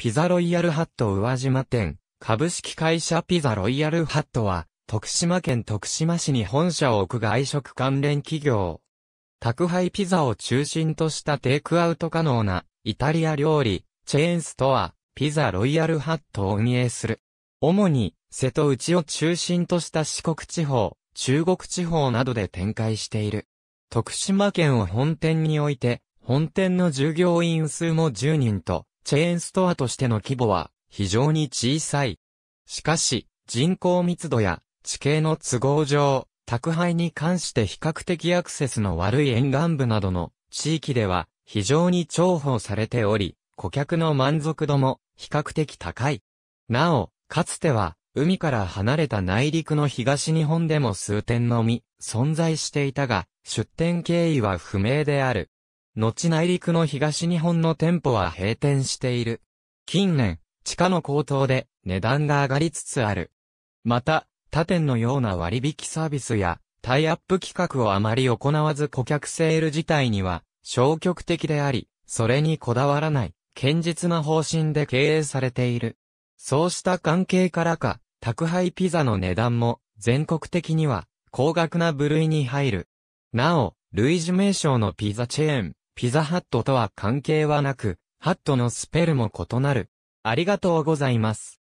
ピザロイヤルハット宇和島店、株式会社ピザロイヤルハットは、徳島県徳島市に本社を置く外食関連企業。宅配ピザを中心としたテイクアウト可能なイタリア料理、チェーンストア、ピザロイヤルハットを運営する。主に瀬戸内を中心とした四国地方、中国地方などで展開している。徳島県を本店において、本店の従業員数も10人と、チェーンストアとしての規模は非常に小さい。しかし、人口密度や地形の都合上、宅配に関して比較的アクセスの悪い沿岸部などの地域では非常に重宝されており、顧客の満足度も比較的高い。なお、かつては海から離れた内陸の東日本でも数点のみ存在していたが、出店経緯は不明である。後内陸の東日本の店舗は閉店している。近年、地価の高騰で値段が上がりつつある。また、他店のような割引サービスやタイアップ企画をあまり行わず顧客セール自体には消極的であり、それにこだわらない、堅実な方針で経営されている。そうした関係からか、宅配ピザの値段も全国的には高額な部類に入る。なお、類似名称のピザチェーン、ピザハットとは関係はなく、ハットのスペルも異なる。ありがとうございます。